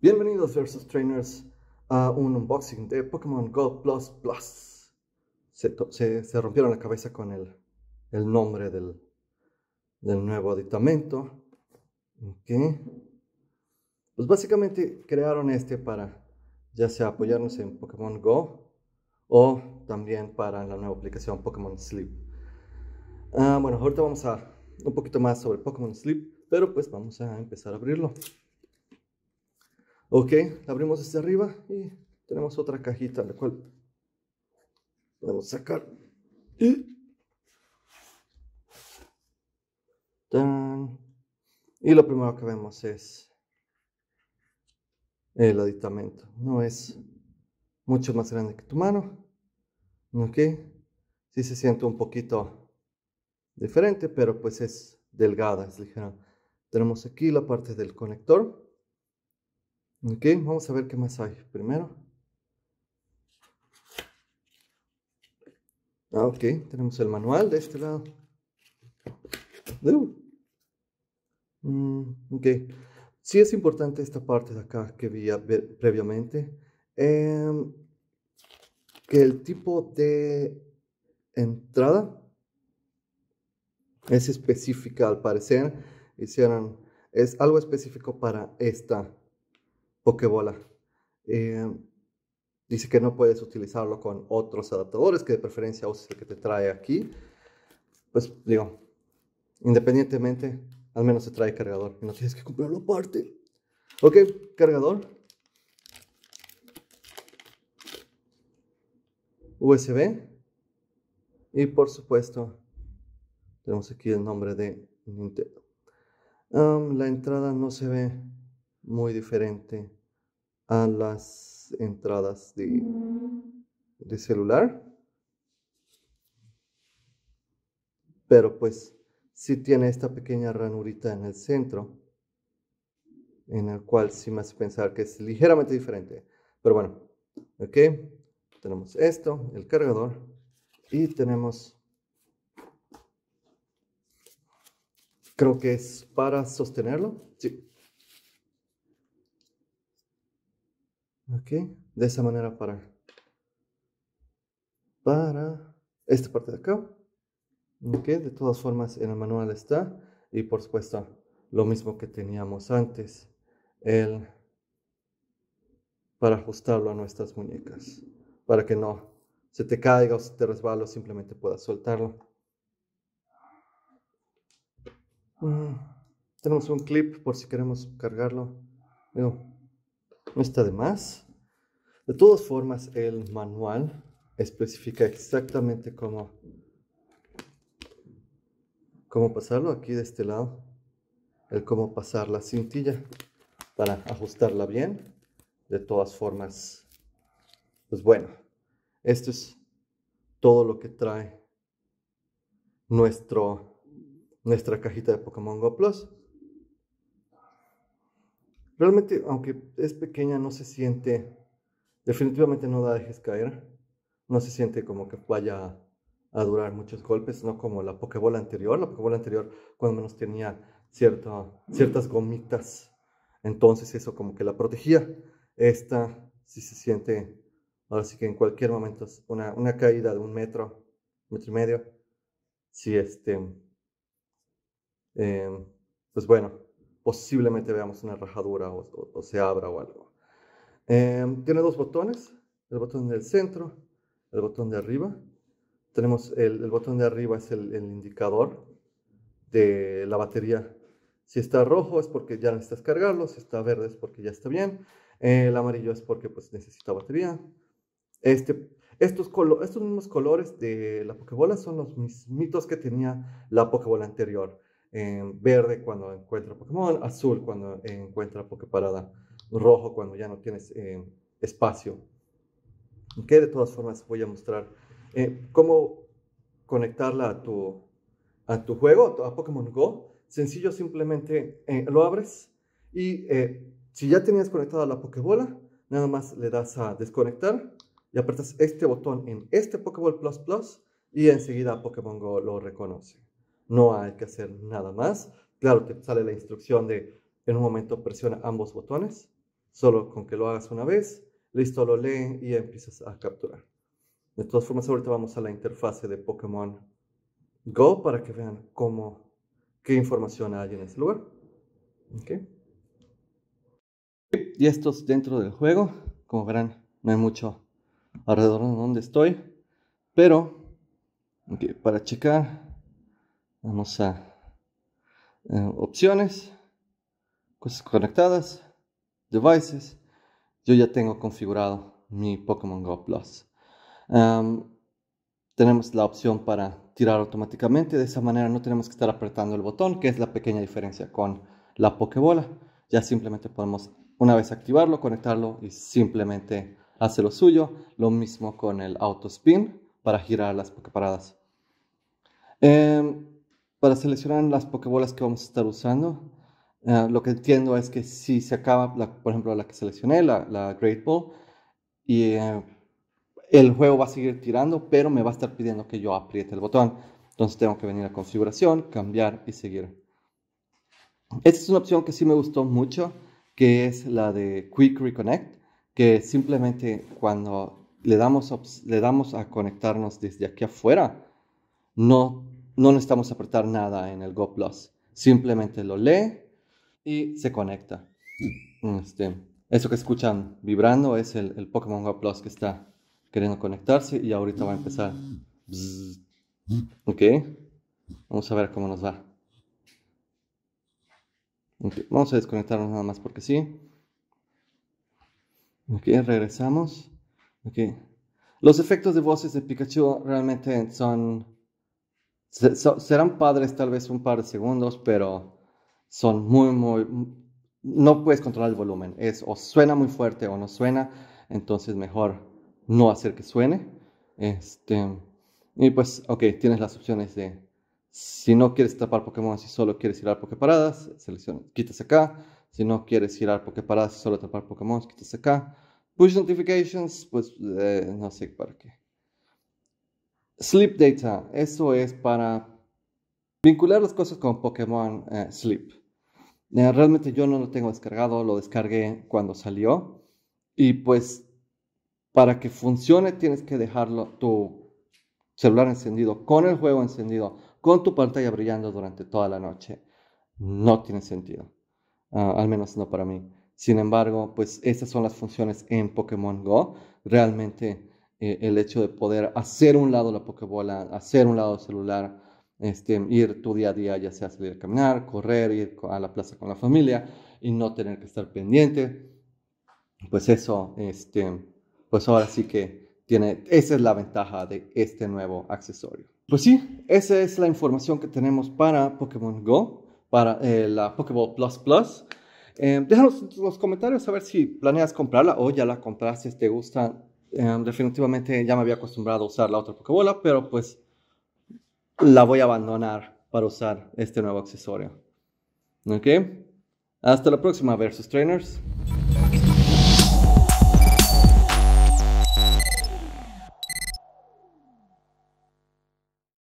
Bienvenidos versus trainers a un unboxing de Pokémon Go Plus Plus. Se, rompieron la cabeza con el, el nombre del, nuevo aditamento. Ok Pues básicamente crearon este para ya sea apoyarnos en Pokémon Go o también para la nueva aplicación Pokémon Sleep. Ah, bueno, ahorita vamos a un poquito más sobre Pokémon Sleep, pero pues vamos a empezar a abrirlo. Ok, abrimos desde arriba y tenemos otra cajita la cual podemos sacar. Y, y lo primero que vemos es el aditamento. No es mucho más grande que tu mano. Ok, si se siente un poquito diferente, pero pues es delgada, es ligera. Tenemos aquí la parte del conector Ok, vamos a ver qué más hay. Primero. Ah, ok, tenemos el manual de este lado. Uh. Mm, ok, sí es importante esta parte de acá que vi previamente. Em, que el tipo de entrada es específica al parecer. Hicieron, es algo específico para esta Pokébola. Eh, dice que no puedes utilizarlo con otros adaptadores, que de preferencia uses el que te trae aquí. Pues digo, independientemente, al menos se trae cargador y no tienes que comprarlo aparte. Ok, cargador. USB. Y por supuesto, tenemos aquí el nombre de Nintendo. la entrada no se ve muy diferente a las entradas de, de celular. Pero pues Si tiene esta pequeña ranurita en el centro, en el cual si me hace pensar que es ligeramente diferente. Pero bueno, ok, tenemos esto, el cargador, y tenemos, creo que es para sostenerlo, sí, ok de esa manera para para esta parte de acá ok de todas formas en el manual está y por supuesto lo mismo que teníamos antes el para ajustarlo a nuestras muñecas para que no se te caiga o se te resbala o simplemente puedas soltarlo mm, tenemos un clip por si queremos cargarlo no está de más. De todas formas, el manual especifica exactamente cómo, cómo pasarlo aquí de este lado. El cómo pasar la cintilla para ajustarla bien. De todas formas, pues bueno, esto es todo lo que trae nuestro, nuestra cajita de Pokémon Go Plus. Realmente, aunque es pequeña, no se siente, definitivamente no la dejes caer, no se siente como que vaya a durar muchos golpes, no como la Pokébola anterior. La Pokébola anterior, cuando menos tenía ciertas gomitas, entonces eso como que la protegía. Esta sí se siente, ahora sí que en cualquier momento, una, caída de un metro, metro y medio. Sí, este. Em, pues bueno, posiblemente veamos una rajadura o, se abra o algo. Em, tiene dos botones, el botón del centro, el botón de arriba. Tenemos el, botón de arriba es el, indicador de la batería. Si está rojo es porque ya necesitas cargarlo, si está verde es porque ya está bien, el amarillo es porque pues, necesita batería. Este, estos, estos mismos colores de la Pokébola son los mismitos que tenía la Pokébola anterior verde cuando encuentra Pokémon, azul cuando encuentra Poképarada, rojo cuando ya no tienes eh, espacio. Que de todas formas voy a mostrar eh, cómo conectarla a tu, a tu juego, a Pokémon Go. Sencillo, simplemente eh, lo abres y si ya tenías conectada la Pokébola, nada más le das a desconectar y apretas este botón en este Pokéball Plus Plus y enseguida Pokémon Go lo reconoce no hay que hacer nada más. Claro, te sale la instrucción de en un momento presiona ambos botones, solo con que lo hagas una vez, listo, lo leen y empiezas a capturar. De todas formas, ahorita vamos a la interfase de Pokémon Go para que vean cómo, qué información hay en ese lugar. Okay. Y esto es dentro del juego. Como verán, no hay mucho alrededor de donde estoy. Pero okay, para checar Vamos a eh, opciones, cosas conectadas, devices. Yo ya tengo configurado mi Pokémon Go Plus. tenemos la opción para tirar automáticamente, de esa manera no tenemos que estar apretando el botón, que es la pequeña diferencia con la Pokébola. Ya simplemente podemos una vez activarlo, conectarlo y simplemente hace lo suyo. Lo mismo con el auto spin para girar las Poképaradas. Eh, em, para seleccionar las pokebolas que vamos a estar usando, eh, lo que entiendo es que si se acaba, por ejemplo, la que seleccioné, la, Great Ball, y eh, el juego va a seguir tirando, pero me va a estar pidiendo que yo apriete el botón. Entonces tengo que venir a configuración, cambiar y seguir. Esta es una opción que sí me gustó mucho, que es la de Quick Reconnect, que simplemente cuando le damos, le damos a conectarnos desde aquí afuera, no no necesitamos apretar nada en el Go Plus. Simplemente lo lee y se conecta. Este, eso que escuchan vibrando es el, Pokémon Go Plus que está queriendo conectarse y ahorita va a empezar. Ok. Vamos a ver cómo nos va. Vamos a desconectarnos nada más porque sí. Ok, regresamos. Ok. Los efectos de voces de Pikachu realmente son serán padres tal vez un par de segundos, pero son muy, muy... No puedes controlar el volumen. Es o suena muy fuerte o no suena. Entonces mejor no hacer que suene. Este, y pues, ok, tienes las opciones de... Si no quieres tapar Pokémon, si solo quieres girar Poképaradas, paradas quitas acá. Si no quieres girar Poképaradas, si solo tapar Pokémon, quitas acá. Push notifications, pues eh, no sé para qué. Sleep Data, eso es para vincular las cosas con Pokémon eh, Sleep. Eh, realmente yo no lo tengo descargado, lo descargué cuando salió. Y pues para que funcione tienes que dejarlo tu celular encendido, con el juego encendido, con tu pantalla brillando durante toda la noche. No tiene sentido, ah, al menos no para mí. Sin embargo, pues estas son las funciones en Pokémon Go. Realmente eh, el hecho de poder hacer un lado la Pokébola hacer un lado celular, este, ir tu día a día, ya sea salir a caminar, correr, ir a la plaza con la familia y no tener que estar pendiente. Pues eso, este, pues ahora sí que tiene, esa es la ventaja de este nuevo accesorio. Pues sí, esa es la información que tenemos para Pokémon Go, para eh, la Pokéball Plus Plus. Eh, déjanos en los comentarios a ver si planeas comprarla o ya la compraste, te gusta Em, definitivamente ya me había acostumbrado a usar la otra Pokébola, pero pues la voy a abandonar para usar este nuevo accesorio. ¿Ok? Hasta la próxima, versus trainers.